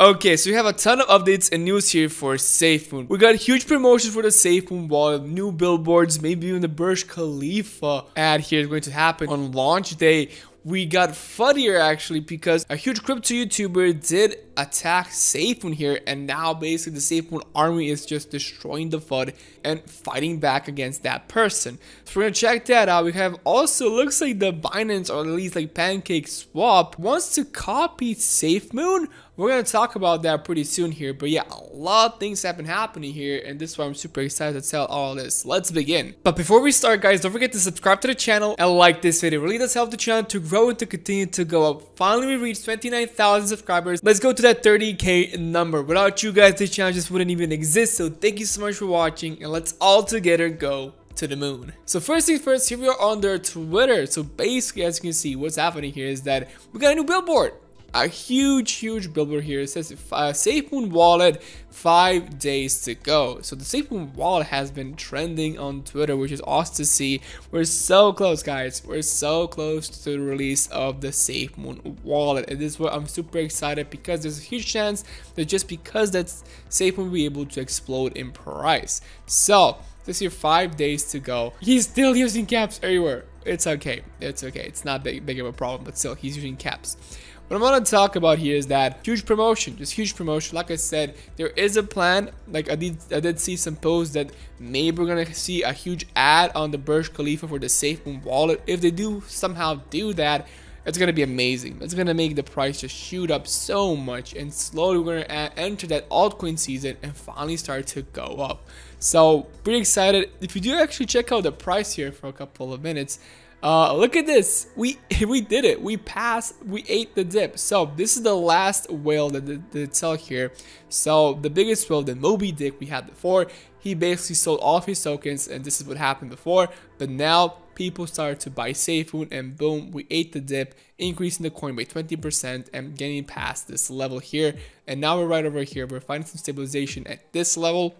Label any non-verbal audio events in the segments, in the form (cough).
Okay, so we have a ton of updates and news here for SafeMoon. We got huge promotions for the SafeMoon wall, new billboards, maybe even the Burj Khalifa ad here is going to happen on launch day. We got funnier actually because a huge crypto YouTuber did attack Safemoon here and now basically the Safemoon army is just destroying the FUD and fighting back against that person. So we're gonna check that out. We have also looks like the Binance or at least like Pancake Swap wants to copy Safemoon we're gonna talk about that pretty soon here but yeah a lot of things have been happening here and this is why i'm super excited to tell all this let's begin but before we start guys don't forget to subscribe to the channel and like this video it really does help the channel to grow and to continue to go up finally we reached 29,000 subscribers let's go to that 30k number. Without you guys, this channel just wouldn't even exist. So thank you so much for watching and let's all together go to the moon. So first things first, here we are on their Twitter. So basically, as you can see, what's happening here is that we got a new billboard a huge, huge billboard here. It says uh, SafeMoon wallet, five days to go. So the SafeMoon wallet has been trending on Twitter, which is awesome to see. We're so close, guys. We're so close to the release of the SafeMoon wallet. And this is what I'm super excited because there's a huge chance that just because that's SafeMoon will be able to explode in price. So this year, five days to go. He's still using caps everywhere. It's okay. It's okay. It's not big, big of a problem, but still, he's using caps. What i want to talk about here is that huge promotion, just huge promotion. Like I said, there is a plan. Like I did, I did see some posts that maybe we're gonna see a huge ad on the Burj Khalifa for the SafeMoon wallet. If they do somehow do that, it's gonna be amazing. It's gonna make the price just shoot up so much, and slowly we're gonna enter that altcoin season and finally start to go up. So pretty excited. If you do actually check out the price here for a couple of minutes, uh, look at this. We (laughs) we did it. We passed. We ate the dip. So this is the last whale that they, sell here. So the biggest whale, the Moby Dick we had before, he basically sold all of his tokens and this is what happened before. But now people started to buy Seifu and boom, we ate the dip, increasing the coin by 20% and getting past this level here. And now we're right over here. We're finding some stabilization at this level.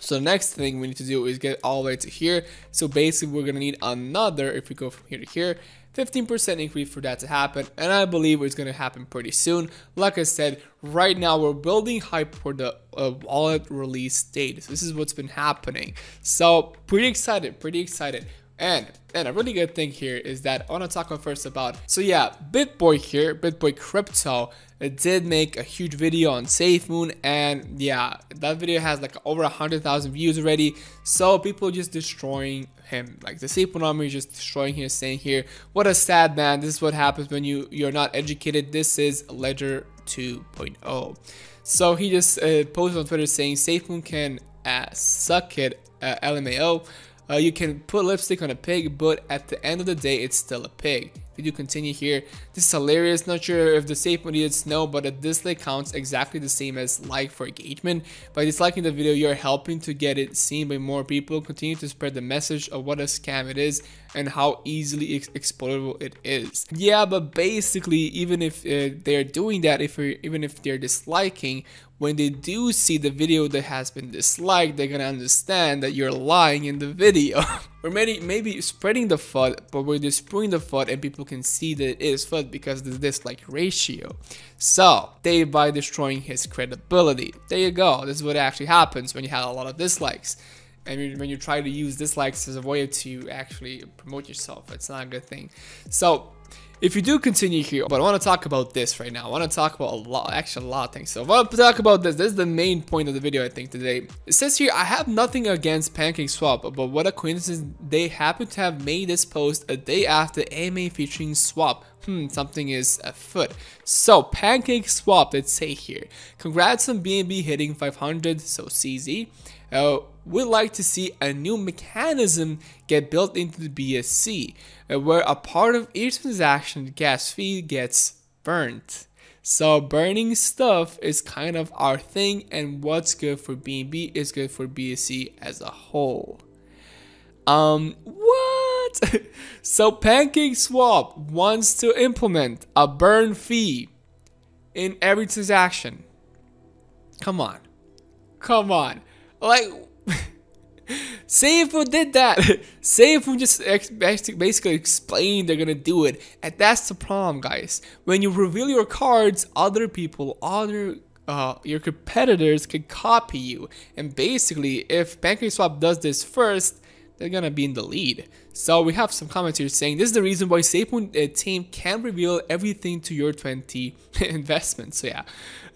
So the next thing we need to do is get all the way to here. So basically we're gonna need another, if we go from here to here, 15% increase for that to happen and I believe it's gonna happen pretty soon. Like I said, right now we're building hype for the uh, wallet release date. So this is what's been happening. So pretty excited, pretty excited. And and a really good thing here is that I want to talk first about. So yeah, BitBoy here, BitBoy Crypto, it did make a huge video on SafeMoon, and yeah, that video has like over a hundred thousand views already. So people just destroying him, like the SafeMoon army just destroying him, saying here, what a sad man. This is what happens when you you're not educated. This is Ledger 2.0. So he just uh, posted on Twitter saying SafeMoon can uh, suck it, uh, LMAO. Uh, you can put lipstick on a pig, but at the end of the day, it's still a pig do continue here. This is hilarious. Not sure if the statement is no, but a dislike counts exactly the same as like for engagement. By disliking the video, you're helping to get it seen by more people. Continue to spread the message of what a scam it is and how easily ex exploitable it is. Yeah, but basically, even if uh, they're doing that, if even if they're disliking, when they do see the video that has been disliked, they're gonna understand that you're lying in the video. (laughs) or maybe maybe spreading the FUD, but we're just putting the FUD and people can see that it is FUD because there's this like ratio. So they by destroying his credibility. There you go. This is what actually happens when you have a lot of dislikes. And when you try to use dislikes as a way to actually promote yourself, it's not a good thing. So if you do continue here, but I want to talk about this right now. I want to talk about a lot, actually a lot of things. So I want to talk about this. This is the main point of the video, I think, today. It says here, I have nothing against Pancake Swap, but what a coincidence they happen to have made this post a day after AMA featuring Swap. Hmm, something is afoot. So Pancake Swap, let's say here. Congrats on BNB hitting 500, so CZ uh, we like to see a new mechanism get built into the BSC, uh, where a part of each transaction gas fee gets burnt. So burning stuff is kind of our thing, and what's good for BNB is good for BSC as a whole. Um, what? (laughs) so Pancake Swap wants to implement a burn fee in every transaction. Come on. Come on. Like, we did that. we (laughs) just basically explained they're gonna do it, and that's the problem, guys. When you reveal your cards, other people, other uh, your competitors could copy you. And basically, if PancakeSwap does this first, they're gonna be in the lead. So we have some comments here saying this is the reason why Sapun uh, team can reveal everything to your 20 (laughs) investment. So yeah,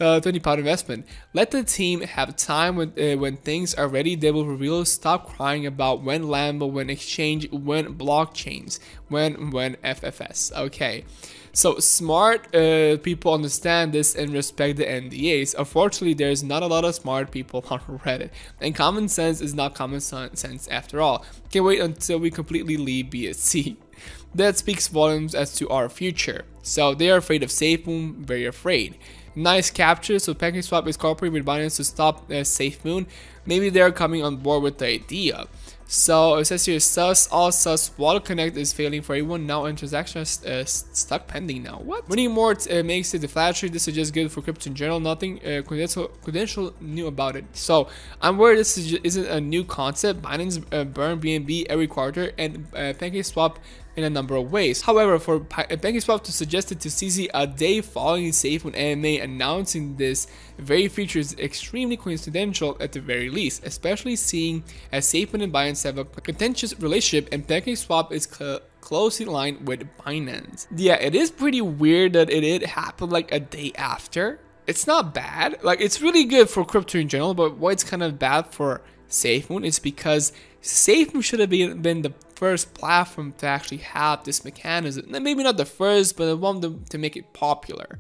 uh, 20 pound investment. Let the team have time when uh, when things are ready. They will reveal. Stop crying about when Lambo, when exchange, when blockchains, when when FFS. Okay. So smart uh, people understand this and respect the NDAs. Unfortunately, there's not a lot of smart people (laughs) on Reddit. And common sense is not common sense after all. Can't wait until we completely leave BSC. (laughs) That speaks volumes as to our future. So they are afraid of SafeMoon, very afraid. Nice capture, so PancakeSwap is cooperating with Binance to stop uh, SafeMoon. Maybe they are coming on board with the idea. So it says here sus all sus wallet connect is failing for everyone now and transaction is uh, stuck pending now. What? Money more uh, makes it the tree. This is just good for crypto in general. Nothing uh, credential, credential knew about it. So I'm worried this is not a new concept. Binance uh, burn BNB every quarter and uh, PancakeSwap in a number of ways. However, for PancakeSwap uh, to suggest it to CZ a day following SafeMoon AMA announcing this very feature is extremely coincidental at the very least, especially seeing as SafeMoon and Binance have a contentious relationship and PancakeSwap is cl closely aligned with Binance. Yeah, it is pretty weird that it, it happened like a day after. It's not bad, like it's really good for crypto in general, but what's kind of bad for SafeMoon is because SafeMoon should have been the first platform to actually have this mechanism. Maybe not the first, but one to, to make it popular.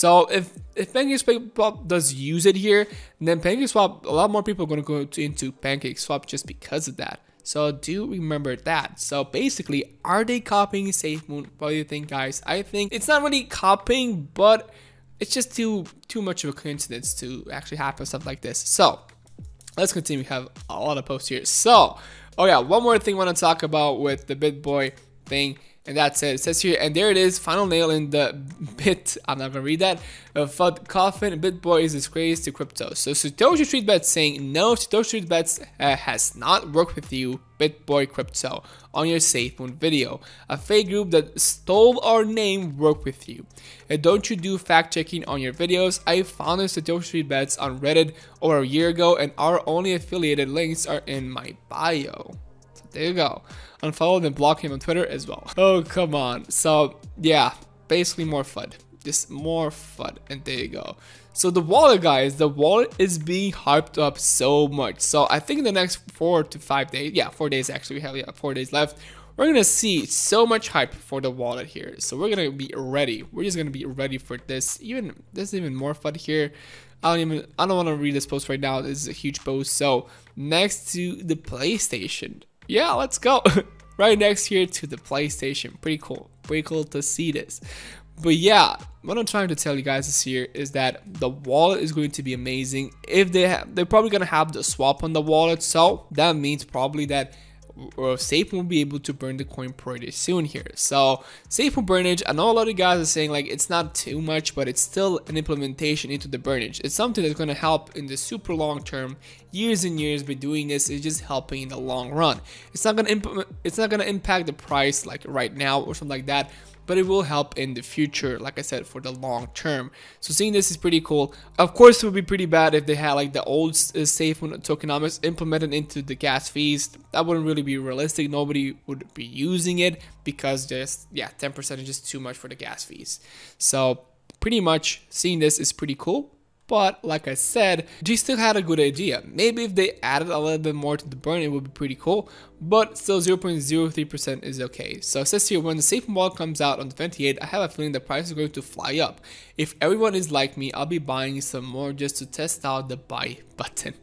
So if if PancakeSwap does use it here, then PancakeSwap, a lot more people are going to go into PancakeSwap just because of that. So do remember that. So basically, are they copying SafeMoon? What do you think, guys? I think it's not really copying, but it's just too too much of a coincidence to actually happen stuff like this. So let's continue. We have a lot of posts here. So Oh yeah, one more thing I want to talk about with the BitBoy thing and that's it. It says here, and there it is, final nail in the bit. I'm not gonna read that. Uh, FUD coffin, BitBoy is disgrace to crypto. So Satoshi TreatBet saying, no, Satoshi TreatBet uh, has not worked with you, BitBoy Crypto, on your SafeMoon video. A fake group that stole our name worked with you. And uh, don't you do fact checking on your videos. I found Satoshi TreatBets on Reddit over a year ago and our only affiliated links are in my bio. There you go. Unfollow and block him on Twitter as well. Oh, come on. So, yeah, basically more FUD. Just more FUD. And there you go. So the wallet, guys, the wallet is being hyped up so much. So I think in the next four to five days, yeah, four days actually, we have yeah, four days left. We're gonna see so much hype for the wallet here. So we're gonna be ready. We're just gonna be ready for this. Even there's even more fun here. I don't even I don't want to read this post right now. This is a huge post. So next to the PlayStation, yeah, let's go. (laughs) right next here to the PlayStation. Pretty cool. Pretty cool to see this. But yeah, what I'm trying to tell you guys this year is that the wallet is going to be amazing. If they have, they're probably gonna have the swap on the wallet, so that means probably that or Safe will be able to burn the coin pretty soon here. So Safe burnage, I know a lot of guys are saying like it's not too much, but it's still an implementation into the burnage. It's something that's going to help in the super long term, years and years. By doing this, it's just helping in the long run. It's not going to it's not going to impact the price like right now or something like that but it will help in the future, like I said, for the long term. So seeing this is pretty cool. Of course, it would be pretty bad if they had like the old uh, safe tokenomics implemented into the gas fees. That wouldn't really be realistic. Nobody would be using it because just, yeah, 10% is just too much for the gas fees. So pretty much seeing this is pretty cool. But like I said, G still had a good idea. Maybe if they added a little bit more to the burn, it would be pretty cool. But still 0.03% is okay. So it says here, when the safe wall comes out on the 28th, I have a feeling the price is going to fly up. If everyone is like me, I'll be buying some more just to test out the buy (laughs) button.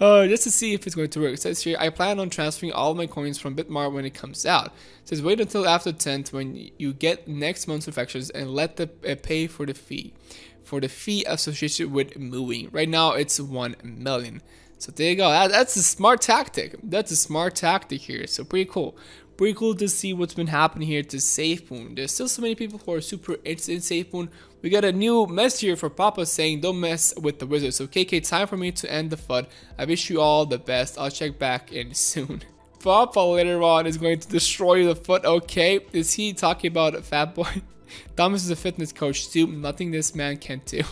Uh, just to see if it's going to work. It says here, I plan on transferring all my coins from Bitmart when it comes out. It says wait until after 10th when you get next month's reflections and let the uh, pay for the fee. For the fee associated with moving. Right now it's 1 million. So there you go. That, that's a smart tactic. That's a smart tactic here. So pretty cool. Pretty cool to see what's been happening here to SafeMoon. There's still so many people who are super interested in SafeMoon we got a new mess here for Papa saying don't mess with the wizard. So KK, time for me to end the FUD. I wish you all the best. I'll check back in (laughs) soon. Papa later on is going to destroy the foot. Okay, is he talking about Fat Boy? (laughs) Thomas is a fitness coach too. Nothing this man can do.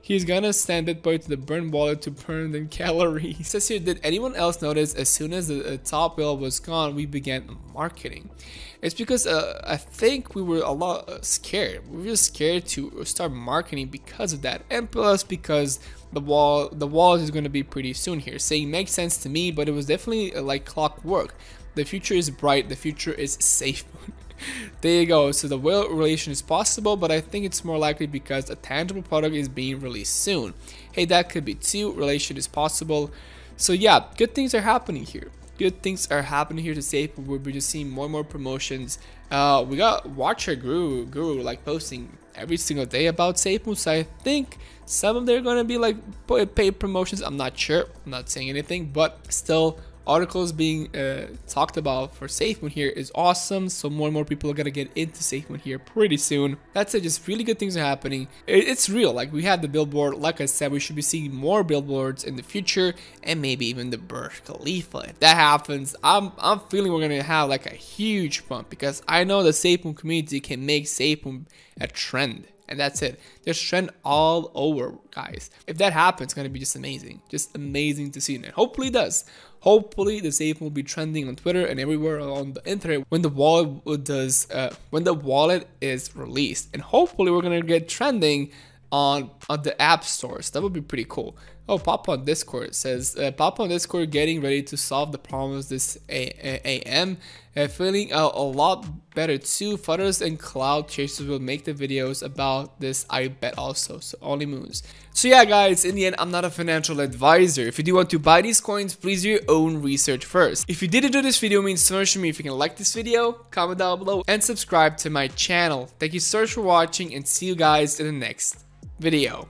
He's gonna send that boy to the burn wallet to burn the calories. He (laughs) says here, did anyone else notice as soon as the top bill was gone, we began marketing? It's because uh, I think we were a lot uh, scared. We were scared to start marketing because of that, and plus because the wall the wall is going to be pretty soon here. Saying makes sense to me, but it was definitely uh, like clockwork. The future is bright. The future is safe. (laughs) there you go. So the will relation is possible, but I think it's more likely because a tangible product is being released soon. Hey, that could be too. Relation is possible. So yeah, good things are happening here. Good things are happening here to say we're just seeing more and more promotions. Uh, we got Watcher Guru, Guru like posting every single day about Seipu. So I think some of them are going to be like paid promotions. I'm not sure. I'm not saying anything, but still articles being uh, talked about for SafeMoon here is awesome. So more and more people are gonna get into SafeMoon here pretty soon. That's it. Just really good things are happening. It's real. Like we have the billboard. Like I said, we should be seeing more billboards in the future, and maybe even the Burj Khalifa. If that happens, I'm I'm feeling we're gonna have like a huge bump because I know the SafeMoon community can make SafeMoon a trend and that's it. There's trend all over, guys. If that happens, it's gonna be just amazing. Just amazing to see. And hopefully it does. Hopefully the safe will be trending on Twitter and everywhere on the internet when the wallet does uh, when the wallet is released. And hopefully we're gonna get trending on, on the app stores. That would be pretty cool. Oh, Papa on Discord says, uh, Papa on Discord getting ready to solve the problems this AM, uh, feeling a, a lot better too. Photos and cloud chasers will make the videos about this, I bet also, so only moons. So yeah guys, in the end, I'm not a financial advisor. If you do want to buy these coins, please do your own research first. If you did enjoy this video, it means so much to me if you can like this video, comment down below, and subscribe to my channel. Thank you so much for watching and see you guys in the next video.